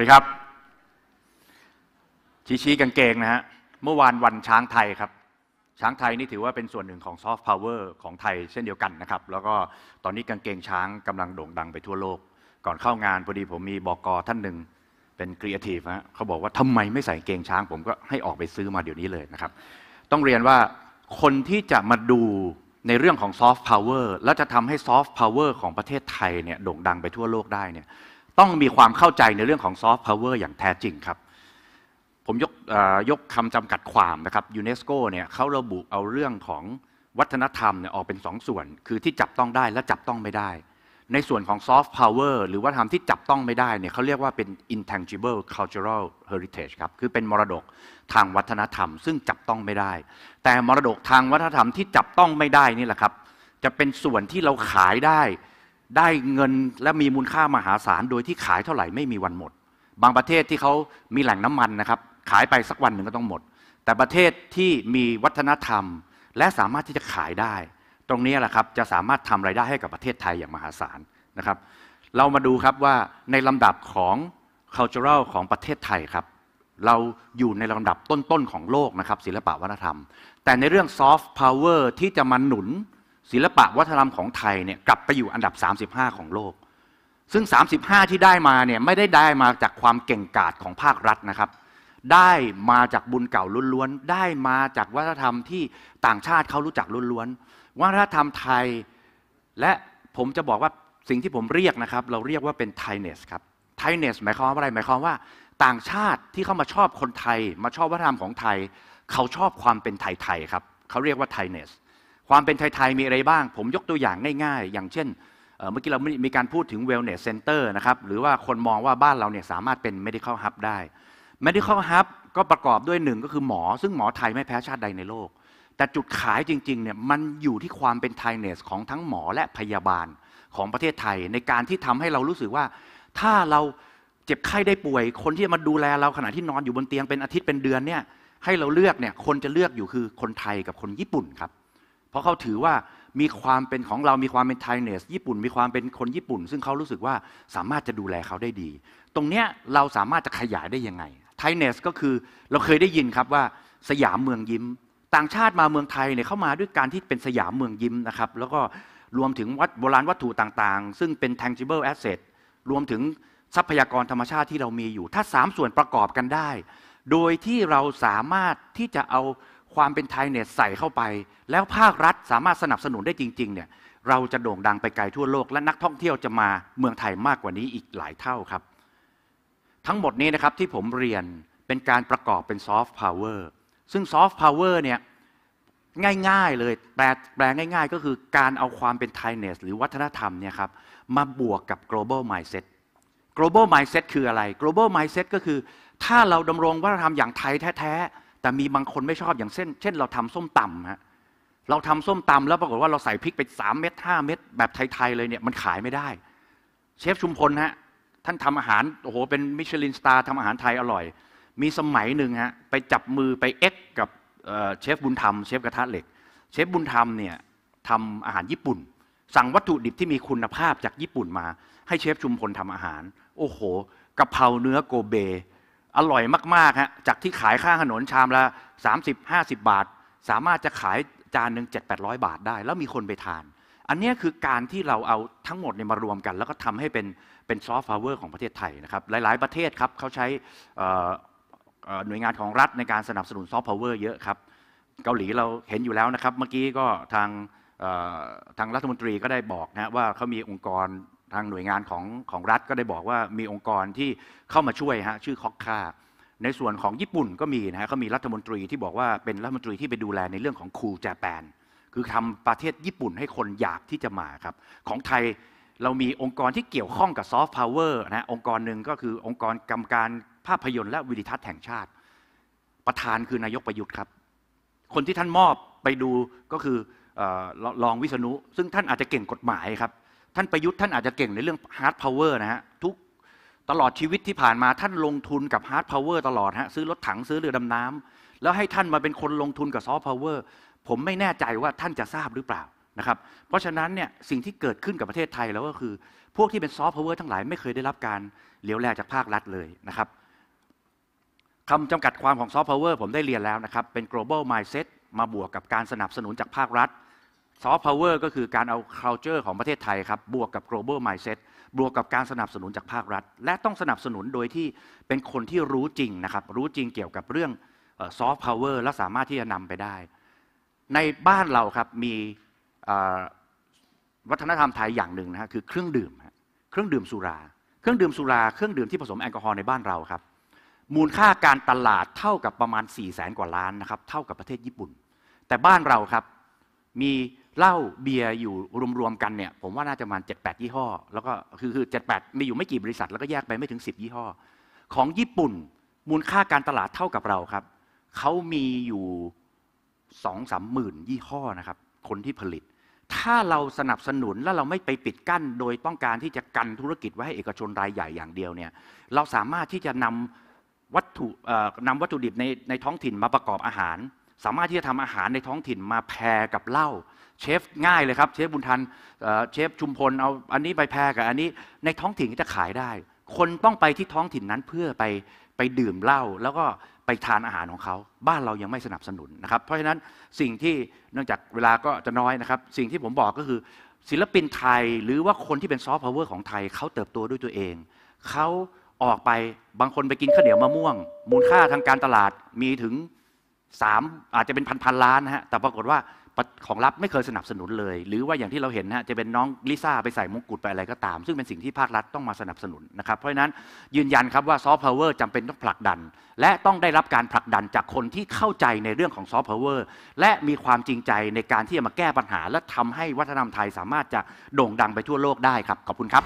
วัสดีครับ ชี้ชี้กางเกงนะฮะเมื่อวานวันช้างไทยครับ ช้างไทยนี่ถือว่าเป็นส่วนหนึ่งของซอฟต์พาวเวอร์ของไทย เช่นเดียวกันนะครับ แล้วก็ตอนนี้กางเกงช้างกำลังโด่งดังไปทั่วโลก ก่อนเข้างานพอดีผมมีบอกอท่านหนึ่งเป็นครีเอทีฟฮะเขาบอกว่าทำไมไม่ใส่เกงช้าง ผมก็ให้ออกไปซื้อมาเดี๋ยวนี้เลยนะครับ ต้องเรียนว่าคนที่จะมาดูในเรื่องของซอฟต์พาวเวอร์และจะทำให้ซอฟต์พาวเวอร์ของประเทศไทยเนี่ยโด่งดังไปทั่วโลกได้เนี่ยต้องมีความเข้าใจในเรื่องของซอฟต์พาวเวอร์อย่างแท้จริงครับ ผมยกยกคำจำกัดความนะครับยูเนสโกเนี่ยเขาระบุเอาเรื่องของวัฒนธรรมเนี่ยออกเป็นสองส่วน คือที่จับต้องได้และจับต้องไม่ได้ ในส่วนของซอฟต์พาวเวอร์หรือวัฒนธรรมที่จับต้องไม่ได้เนี่ยเขาเรียกว่าเป็น intangible cultural heritage ครับคือเป็นมรดกทางวัฒนธรรม ซึ่งจับต้องไม่ได้ แต่มรดกทางวัฒนธรรมที่จับต้องไม่ได้นี่แหละครับจะเป็นส่วนที่เราขายได้ได้เงินและมีมูลค่ามหาศาลโดยที่ขายเท่าไหร่ไม่มีวันหมด บางประเทศที่เขามีแหล่งน้ำมันนะครับขายไปสักวันหนึ่งก็ต้องหมด แต่ประเทศที่มีวัฒนธรรม และสามารถที่จะขายได้ ตรงนี้แหละครับจะสามารถทำรายได้ให้กับประเทศไทยอย่างมหาศาลนะครับ เรามาดูครับว่าในลำดับของ cultural ของประเทศไทยครับ เราอยู่ในลำดับต้นๆของโลกนะครับศิลปวัฒนธรรม แต่ในเรื่อง soft power ที่จะมาหนุนศิลปะวัฒนธรรมของไทยเนี่ยกลับไปอยู่อันดับ 35 ของโลก ซึ่ง 35 ที่ได้มาเนี่ยไม่ได้ได้มาจากความเก่งกาจของภาครัฐนะครับ ได้มาจากบุญเก่าล้วนๆ ได้มาจากวัฒนธรรมที่ต่างชาติเขารู้จักล้วนๆ วัฒนธรรมไทย และผมจะบอกว่าสิ่งที่ผมเรียกนะครับเราเรียกว่าเป็นไทเนสครับไทเนสหมายความว่าอะไรหมายความว่า ต่างชาติที่เข้ามาชอบคนไทย มาชอบวัฒนธรรมของไทยเขาชอบความเป็นไทยๆ ครับเขาเรียกว่าไทเนสความเป็นไทยๆมีอะไรบ้าง ผมยกตัวอย่างง่ายๆ อย่างเช่น เมื่อกี้เรามีการพูดถึง wellness center นะครับ หรือว่าคนมองว่าบ้านเราเนี่ยสามารถเป็น medical hub ได้ medical hub ก็ประกอบด้วยหนึ่งก็คือหมอ ซึ่งหมอไทยไม่แพ้ชาติใดในโลก แต่จุดขายจริงๆ เนี่ยมันอยู่ที่ความเป็นไทยเนสของทั้งหมอและพยาบาลของประเทศไทยในการที่ทำให้เรารู้สึกว่า ถ้าเราเจ็บไข้ได้ป่วย คนที่มาดูแลเราขณะที่นอนอยู่บนเตียงเป็นอาทิตย์เป็นเดือนเนี่ยให้เราเลือกเนี่ยคนจะเลือกอยู่คือคนไทยกับคนญี่ปุ่นครับเพราะเขาถือว่ามีความเป็นของเรามีความเป็นไทเนส ญี่ปุ่นมีความเป็นคนญี่ปุ่น ซึ่งเขารู้สึกว่าสามารถจะดูแลเขาได้ดี ตรงเนี้ยเราสามารถจะขยายได้ยังไงไทเนสก็คือเราเคยได้ยินครับว่าสยามเมืองยิ้ม ต่างชาติมาเมืองไทยเนี่ยเข้ามาด้วยการที่เป็นสยามเมืองยิ้มนะครับแล้วก็รวมถึงวัดโบราณวัตถุต่างๆ ซึ่งเป็น tangible asset รวมถึงทรัพยากรธรรมชาติที่เรามีอยู่ ถ้า3ส่วนประกอบกันได้ โดยที่เราสามารถที่จะเอาความเป็นไทยเนี่ยใส่เข้าไป แล้วภาครัฐสามารถสนับสนุนได้จริง ๆเนี่ยเราจะโด่งดังไปไกลทั่วโลกและนักท่องเที่ยวจะมาเมืองไทยมากกว่านี้อีกหลายเท่าครับ ทั้งหมดนี้นะครับที่ผมเรียนเป็นการประกอบเป็นซอฟต์พาวเวอร์ซึ่งซอฟต์พาวเวอร์เนี่ยง่ายๆเลยแปลแปลง่ายๆก็คือการเอาความเป็นไทยเนสหรือวัฒนธรรมเนี่ยครับมาบวกกับ global mindset global mindset คืออะไร global mindset ก็คือถ้าเราดำรงวัฒนธรรมอย่างไทยแท้ๆแต่มีบางคนไม่ชอบอย่างเช่นเช่นเราทำส้มตำฮะเราทำส้มตำแล้วปรากฏว่าเราใส่พริกไปสามเม็ดห้าเม็ดแบบไทย ๆ เลยเนี่ย มันขายไม่ได้ เชฟชุมพลฮะท่านทำอาหาร โอ้โห เป็นมิชลินสตาร์ทำอาหารไทยอร่อย มีสมัยหนึ่งฮะไปจับมือไปเอ็กกับเชฟบุญธรรมเชฟกระทะเหล็กเชฟบุญธรรมเนี่ยทำอาหารญี่ปุ่น สั่งวัตถุดิบที่มีคุณภาพจากญี่ปุ่นมา ให้เชฟชุมพลทำอาหาร โอ้โหกะเพราเนื้อโกเบอร่อยมากๆฮะจากที่ขายข้างถนนชามละ 30-50 บาท สามารถจะขายจานหนึ่ง7-800 บาทได้ แล้วมีคนไปทาน อันนี้คือการที่เราเอาทั้งหมดเนี่ยมารวมกัน แล้วก็ทำให้เป็นเป็นซอฟต์พาวเวอร์ของประเทศไทยนะครับ หลายๆประเทศครับเขาใช้หน่วยงานของรัฐในการสนับสนุนซอฟต์พาวเวอร์เยอะครับ เกาหลีเราเห็นอยู่แล้วนะครับ เมื่อกี้ก็ทางทางรัฐมนตรีก็ได้บอกนะว่าเขามีองค์กรทางหน่วยงานของของรัฐก็ได้บอกว่ามีองค์กรที่เข้ามาช่วยฮะชื่อคอกคาในส่วนของญี่ปุ่นก็มีนะฮะเขามีรัฐมนตรีที่บอกว่าเป็นรัฐมนตรีที่ไปดูแลในเรื่องของคูลแจแปน คือทำประเทศญี่ปุ่นให้คนอยากที่จะมาครับ ของไทยเรามีองค์กรที่เกี่ยวข้องกับซอฟต์พาวเวอร์นะองค์กรหนึ่งก็คือองค์กร กรรมการภาพยนตร์และวิดิทัศน์แห่งชาติ ประธานคือนายกประยุทธ์ครับคนที่ท่านมอบไปดูก็คือรองวิษณุซึ่งท่านอาจจะเก่งกฎหมายครับท่านประยุทธ์ท่านอาจจะเก่งในเรื่องฮาร์ดพาวเวอร์นะฮะทุกตลอดชีวิตที่ผ่านมาท่านลงทุนกับฮาร์ดพาวเวอร์ตลอดฮะซื้อรถถังซื้อเรือดำน้ำ แล้วให้ท่านมาเป็นคนลงทุนกับซอฟต์พาวเวอร์ผมไม่แน่ใจว่าท่านจะทราบหรือเปล่านะครับเพราะฉะนั้นเนี่ยสิ่งที่เกิดขึ้นกับประเทศไทยแล้วก็คือพวกที่เป็นซอฟต์พาวเวอร์ทั้งหลาย ไม่เคยได้รับการเหลียวแลจากภาครัฐเลยนะครับคำจำกัดความของซอฟต์พาวเวอร์ผมได้เรียนแล้วนะครับเป็น global mindset มาบวกกับการสนับสนุนจากภาครัฐซอฟต์พาวเวอร์ก็คือการเอา culture ของประเทศไทยครับบวกกับ global mindset บวกกับการสนับสนุนจากภาครัฐ และต้องสนับสนุนโดยที่เป็นคนที่รู้จริงนะครับ รู้จริงเกี่ยวกับเรื่องซอฟต์พาวเวอร์และสามารถที่จะนำไปได้ ในบ้านเราครับมีวัฒนธรรมไทยอย่างหนึ่งนะคคือเครื่องดื่มเครื่องดื่มสุรา เครื่องดื่มสุรา เครื่องดื่มที่ผสมแอลกอฮอล์ในบ้านเราครับ มูลค่าการตลาดเท่ากับประมาณ4ี่แสนกว่าล้านนะครับเท่ากับประเทศญี่ปุ่น แต่บ้านเราครับมีเหล้าเบียร์อยู่รวมๆกันเนี่ยผมว่าน่าจะประมาณ7-8 ยี่ห้อแล้วก็คือคือ 7-8 มีอยู่ไม่กี่บริษัท แล้วก็แยกไปไม่ถึง 10 ยี่ห้อ ของญี่ปุ่นมูลค่าการตลาดเท่ากับเราครับเขามีอยู่สองสามหมื่น ยี่ห้อนะครับคนที่ผลิต ถ้าเราสนับสนุนและเราไม่ไปปิดกั้น โดยต้องการที่จะกันธุรกิจไว้ให้เอกชนรายใหญ่อย่างเดียวเนี่ย เราสามารถที่จะนำวัตถุนำวัตถุดิบในในท้องถิ่นมาประกอบอาหาร สามารถที่จะทำอาหารในท้องถิ่นมาแพรกับเหล้าเชฟง่ายเลยครับ เชฟบุญทันเชฟชุมพล เอาอันนี้ไปแพรกับอันนี้ในท้องถิ่นจะขายได้ คนต้องไปที่ท้องถิ่นนั้นเพื่อไปไปดื่มเหล้าแล้วก็ไปทานอาหารของเขาบ้านเรายังไม่สนับสนุนนะครับ เพราะฉะนั้นสิ่งที่เนื่องจากเวลาก็จะน้อยนะครับ สิ่งที่ผมบอกก็คือศิลปินไทย หรือว่าคนที่เป็นซอฟต์พาวเวอร์ของไทย เขาเติบโตด้วยตัวเองเขาออกไปบางคนไปกินข้าวเหนียวมะม่วง มูลค่าทางการตลาดมีถึง 3 อาจจะเป็นพันพันล้านนะฮะแต่ปรากฏว่าของรับไม่เคยสนับสนุนเลย หรือว่าอย่างที่เราเห็นนะจะเป็นน้องลิซ่าไปใส่มงกุฎไปอะไรก็ตามซึ่งเป็นสิ่งที่ภาครัฐต้องมาสนับสนุนนะครับ เพราะฉะนั้นยืนยันครับว่าซอฟต์พาวเวอร์จำเป็นต้องผลักดัน และต้องได้รับการผลักดันจากคนที่เข้าใจในเรื่องของซอฟต์พาวเวอร์และมีความจริงใจในการที่จะมาแก้ปัญหา และทำให้วัฒนธรรมไทยสามารถจะโด่งดังไปทั่วโลกได้ครับขอบคุณครับ